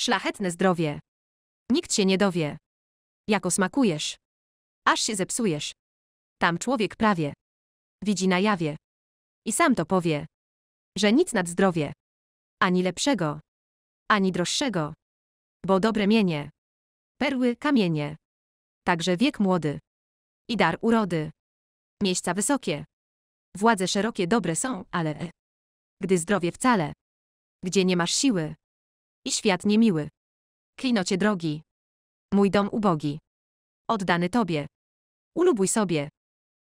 Szlachetne zdrowie. Nikt się nie dowie. Jako smakujesz. Aż się zepsujesz. Tam człowiek prawie. Widzi na jawie. I sam to powie. Że nic nad zdrowie. Ani lepszego. Ani droższego. Bo dobre mienie. Perły, kamienie. Także wiek młody. I dar urody. Miejsca wysokie. Władze szerokie dobre są, ale... E, gdy zdrowie wcale. Gdzie nie masz siły i świat niemiły. Klinocie drogi. Mój dom ubogi. Oddany Tobie. Ulubuj sobie.